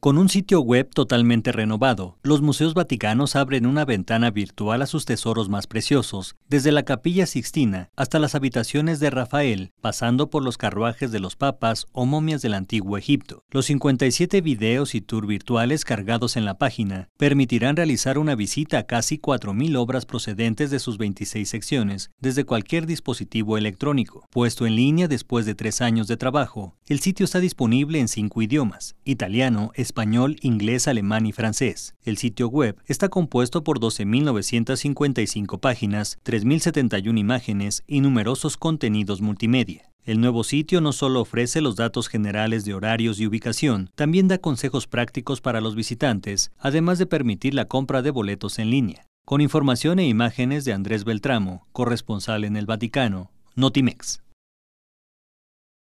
Con un sitio web totalmente renovado, los museos vaticanos abren una ventana virtual a sus tesoros más preciosos, desde la capilla Sixtina hasta las habitaciones de Rafael, pasando por los carruajes de los papas o momias del antiguo Egipto. Los 57 videos y tours virtuales cargados en la página permitirán realizar una visita a casi 4.000 obras procedentes de sus 26 secciones desde cualquier dispositivo electrónico. Puesto en línea después de tres años de trabajo, el sitio está disponible en cinco idiomas, italiano, español, inglés, alemán y francés. El sitio web está compuesto por 12.955 páginas, 3.071 imágenes y numerosos contenidos multimedia. El nuevo sitio no solo ofrece los datos generales de horarios y ubicación, también da consejos prácticos para los visitantes, además de permitir la compra de boletos en línea. Con información e imágenes de Andrés Beltramo, corresponsal en el Vaticano, Notimex.